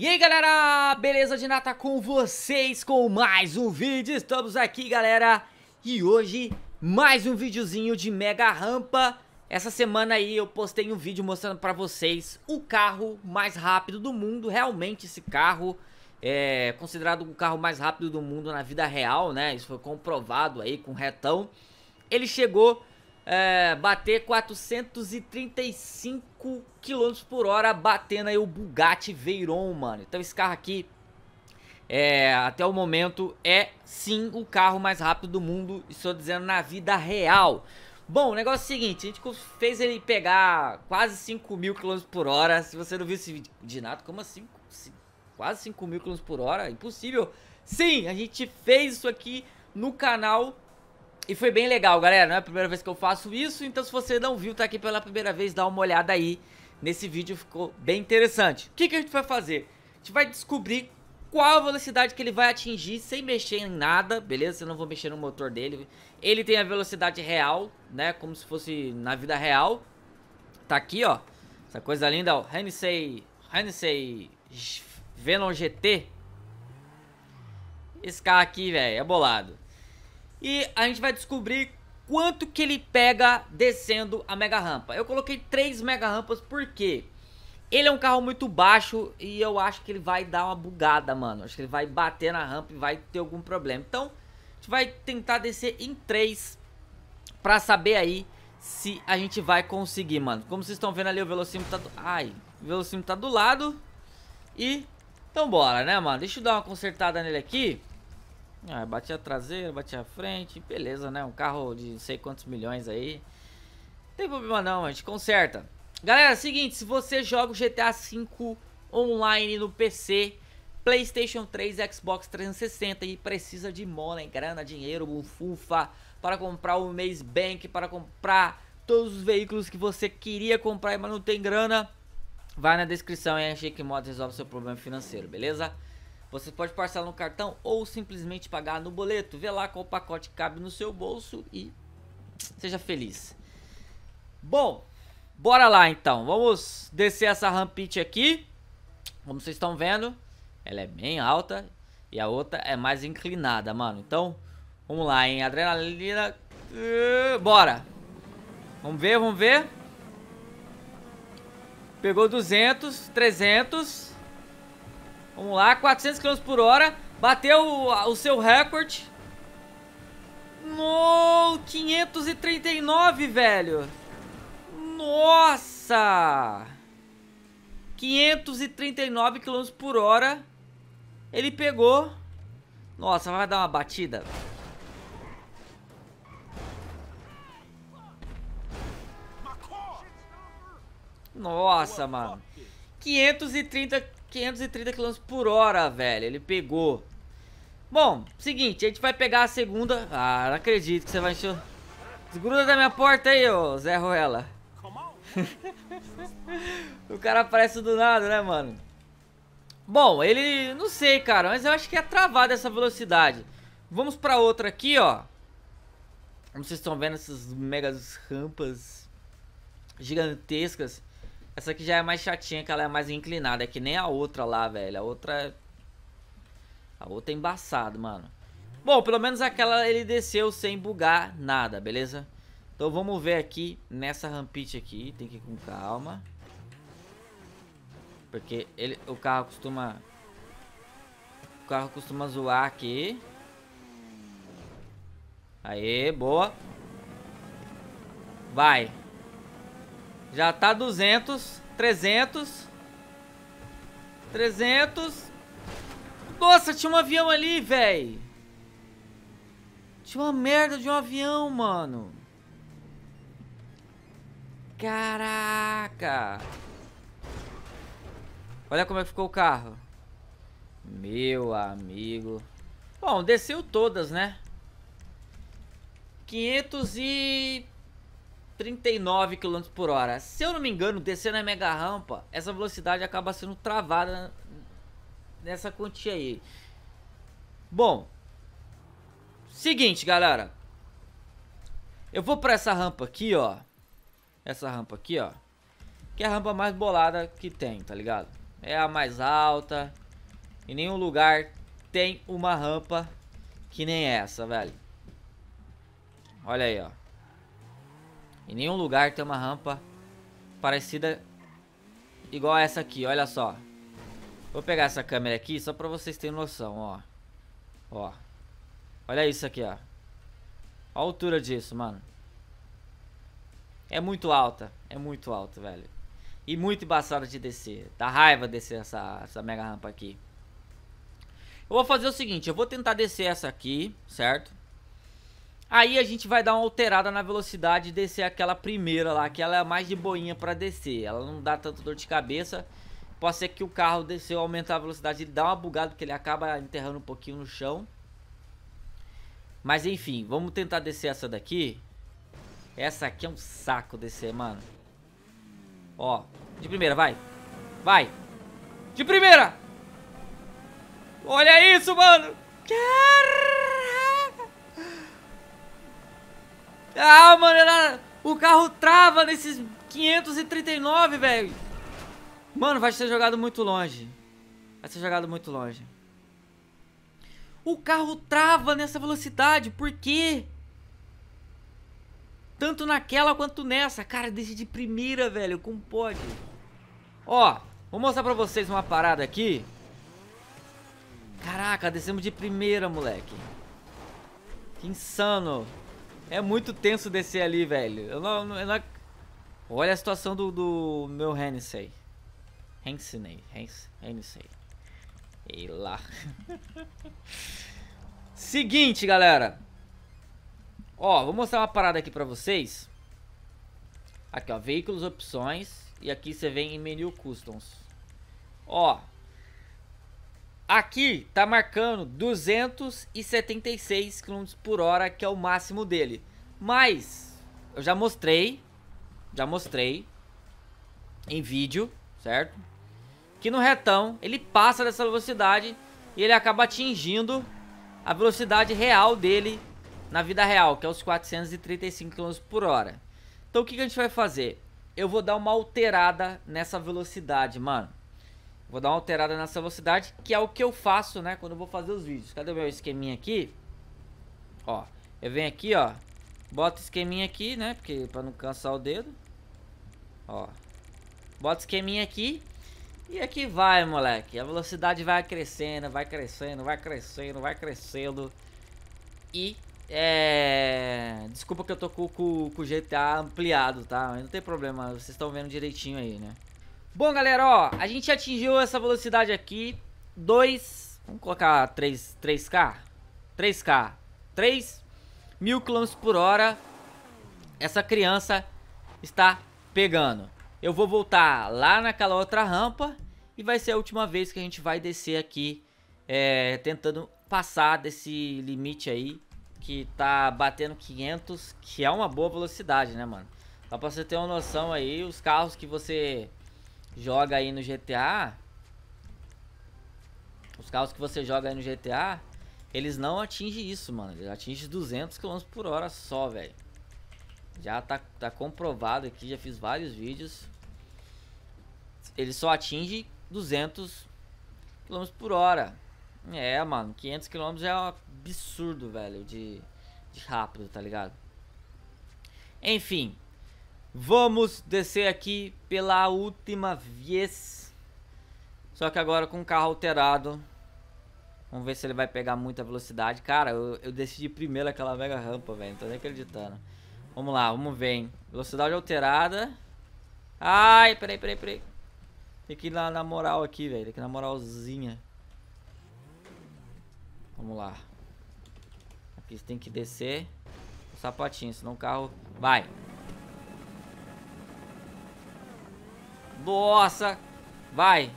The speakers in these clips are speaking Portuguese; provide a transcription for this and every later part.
E aí galera, beleza de nata com vocês com mais um vídeo, estamos aqui galera E hoje mais um videozinho de mega rampa Essa semana aí eu postei um vídeo mostrando pra vocês o carro mais rápido do mundo Realmente esse carro é considerado o carro mais rápido do mundo na vida real né Isso foi comprovado aí com retão Ele chegou é, bater 435 km por hora, batendo aí o Bugatti Veyron, mano. Então esse carro aqui, é, até o momento, é sim o carro mais rápido do mundo, estou dizendo na vida real. Bom, o negócio é o seguinte, a gente fez ele pegar quase 5 mil km por hora. Se você não viu esse vídeo, de nada, como assim? Quase 5 mil km por hora? Impossível. Sim, a gente fez isso aqui no canal e foi bem legal, galera. Não é a primeira vez que eu faço isso, então se você não viu, tá aqui pela primeira vez, dá uma olhada aí. Nesse vídeo ficou bem interessante. O que, que a gente vai fazer? A gente vai descobrir qual a velocidade que ele vai atingir sem mexer em nada, beleza? Eu não vou mexer no motor dele. Ele tem a velocidade real, né? Como se fosse na vida real. Tá aqui, ó. Essa coisa linda, ó. Hennessy, Hennessy Venom GT. Esse carro aqui, velho, é bolado. E a gente vai descobrir quanto que ele pega descendo a mega rampa. Eu coloquei 3 mega rampas porque ele é um carro muito baixo e eu acho que ele vai dar uma bugada, mano. Acho que ele vai bater na rampa e vai ter algum problema. Então, a gente vai tentar descer em 3 pra saber aí se a gente vai conseguir, mano. Como vocês estão vendo ali, o velocímetro tá do... Ai, o velocímetro tá do lado. E... Então bora, né, mano? Deixa eu dar uma consertada nele aqui. Ah, traseira, bati a frente, beleza, né? Um carro de não sei quantos milhões aí. Não tem problema não, a gente conserta. Galera, é seguinte, se você joga o GTA V online no PC, PlayStation 3, Xbox 360 e precisa de money, grana, dinheiro, bufufa para comprar o Maze Bank, para comprar todos os veículos que você queria comprar mas não tem grana, vai na descrição e a Shake Mods resolve seu problema financeiro, beleza? Você pode parcelar no cartão ou simplesmente pagar no boleto. Vê lá qual pacote cabe no seu bolso e seja feliz. Bom, bora lá então. Vamos descer essa rampite aqui. Como vocês estão vendo, ela é bem alta e a outra é mais inclinada, mano. Então, vamos lá, hein? Adrenalina. Uh, bora. Vamos ver, vamos ver. Pegou 200, 300. Vamos lá, 400 km por hora. Bateu o, o seu recorde. No 539, velho. Nossa! 539 km por hora. Ele pegou. Nossa, vai dar uma batida. Nossa, mano. 530 530 km por hora, velho. Ele pegou. Bom, seguinte, a gente vai pegar a segunda. Ah, não acredito que você vai encher. gruda da minha porta aí, ô Zé Ruela. o cara aparece do nada, né, mano? Bom, ele... Não sei, cara, mas eu acho que é travado essa velocidade. Vamos pra outra aqui, ó. Como vocês estão vendo essas megas rampas gigantescas. Essa aqui já é mais chatinha, que ela é mais inclinada. É que nem a outra lá, velho. A outra é... A outra é embaçada, mano. Bom, pelo menos aquela ele desceu sem bugar nada, beleza? Então vamos ver aqui nessa rampite aqui. Tem que ir com calma. Porque ele, o carro costuma... O carro costuma zoar aqui. Aê, boa. Vai. Já tá 200, 300. 300. Nossa, tinha um avião ali, velho. Tinha uma merda de um avião, mano. Caraca. Olha como é que ficou o carro. Meu amigo. Bom, desceu todas, né? 500 e... 39 km por hora. Se eu não me engano, descendo a mega rampa, essa velocidade acaba sendo travada nessa quantia aí. Bom, seguinte, galera. Eu vou pra essa rampa aqui, ó. Essa rampa aqui, ó. Que é a rampa mais bolada que tem, tá ligado? É a mais alta. Em nenhum lugar tem uma rampa que nem essa, velho. Olha aí, ó. Em nenhum lugar tem uma rampa parecida igual a essa aqui, olha só. Vou pegar essa câmera aqui só pra vocês terem noção, ó. Ó. Olha isso aqui, ó. A altura disso, mano. É muito alta. É muito alta, velho. E muito embaçada de descer. Dá raiva descer essa, essa mega rampa aqui. Eu vou fazer o seguinte. Eu vou tentar descer essa aqui, certo? Aí a gente vai dar uma alterada na velocidade e descer aquela primeira lá, que ela é mais de boinha para descer. Ela não dá tanto dor de cabeça. Pode ser que o carro desceu, aumentar a velocidade, ele dá uma bugada, porque ele acaba enterrando um pouquinho no chão. Mas enfim, vamos tentar descer essa daqui. Essa aqui é um saco descer, mano. Ó, de primeira, vai. Vai. De primeira! Olha isso, mano! Caramba! Ah, mano, era... o carro trava nesses 539, velho. Mano, vai ser jogado muito longe. Vai ser jogado muito longe. O carro trava nessa velocidade, por quê? Tanto naquela quanto nessa. Cara, desce de primeira, velho. Como pode? Ó, vou mostrar pra vocês uma parada aqui. Caraca, descemos de primeira, moleque. Que insano. É muito tenso descer ali, velho. Eu não, eu não... Olha a situação do, do meu Hennessy. Hensinei. Hennessy. Ei lá. Seguinte, galera. Ó, vou mostrar uma parada aqui pra vocês. Aqui, ó. Veículos, opções. E aqui você vem em menu customs. Ó, Aqui tá marcando 276 km por hora, que é o máximo dele. Mas, eu já mostrei, já mostrei em vídeo, certo? Que no retão ele passa dessa velocidade e ele acaba atingindo a velocidade real dele na vida real, que é os 435 km por hora. Então o que, que a gente vai fazer? Eu vou dar uma alterada nessa velocidade, mano. Vou dar uma alterada nessa velocidade, que é o que eu faço, né, quando eu vou fazer os vídeos. Cadê o meu esqueminha aqui? Ó, eu venho aqui, ó, boto esqueminha aqui, né, porque pra não cansar o dedo. Ó, boto esqueminha aqui e aqui vai, moleque. A velocidade vai crescendo, vai crescendo, vai crescendo, vai crescendo. E, é... Desculpa que eu tô com o GTA ampliado, tá? Mas não tem problema, vocês estão vendo direitinho aí, né? Bom, galera, ó, a gente atingiu essa velocidade aqui, 2, vamos colocar 3, 3K, 3K, 3 mil km por hora, essa criança está pegando. Eu vou voltar lá naquela outra rampa e vai ser a última vez que a gente vai descer aqui, é, tentando passar desse limite aí, que tá batendo 500, que é uma boa velocidade, né, mano? Só pra você ter uma noção aí, os carros que você joga aí no GTA, os carros que você joga aí no GTA, eles não atingem isso, mano. Eles atingem 200 km por hora só, velho. Já tá, tá comprovado aqui, já fiz vários vídeos. Ele só atinge 200 km por hora. É, mano, 500 km é um absurdo, velho, de, de rápido, tá ligado? Enfim, Vamos descer aqui pela última vez. Só que agora com o carro alterado. Vamos ver se ele vai pegar muita velocidade. Cara, eu, eu decidi primeiro aquela mega rampa, velho. Não tô nem acreditando. Vamos lá, vamos ver, hein. Velocidade alterada. Ai, peraí, peraí, peraí. Tem que ir na, na moral aqui, velho. Tem que ir na moralzinha. Vamos lá. Aqui tem que descer o sapatinho, senão o carro... Vai. Nossa. Vai.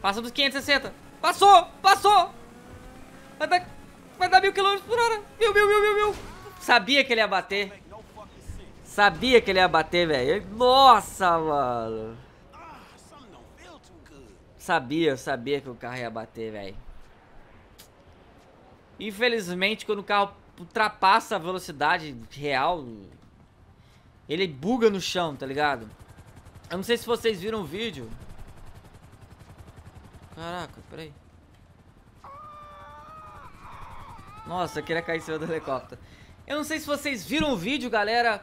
Passa dos 560. Passou, passou. Vai dar, vai dar mil quilômetros por hora. Mil, mil, mil, mil, mil. Sabia que ele ia bater. Sabia que ele ia bater, velho. Nossa, mano. Sabia, sabia que o carro ia bater, velho. Infelizmente, quando o carro ultrapassa a velocidade real, ele buga no chão, tá ligado? Eu não sei se vocês viram o vídeo. Caraca, peraí. Nossa, eu queria cair em cima do helicóptero. Eu não sei se vocês viram o vídeo, galera.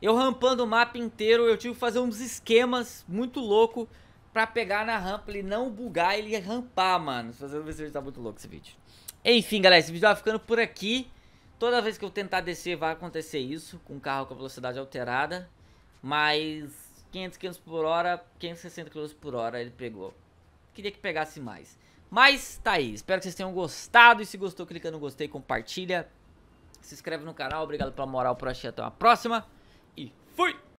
Eu rampando o mapa inteiro, eu tive que fazer uns esquemas muito louco pra pegar na rampa, e não bugar, ele rampar, mano. Fazendo ver se vídeo, tá muito louco esse vídeo. Enfim, galera, esse vídeo vai ficando por aqui. Toda vez que eu tentar descer, vai acontecer isso, com o carro com a velocidade alterada. Mas 500 km por hora, 560 km por hora ele pegou. Queria que pegasse mais. Mas tá aí, espero que vocês tenham gostado. E se gostou, clica no gostei, compartilha. Se inscreve no canal, obrigado pela moral, por assistir. Até uma próxima e fui!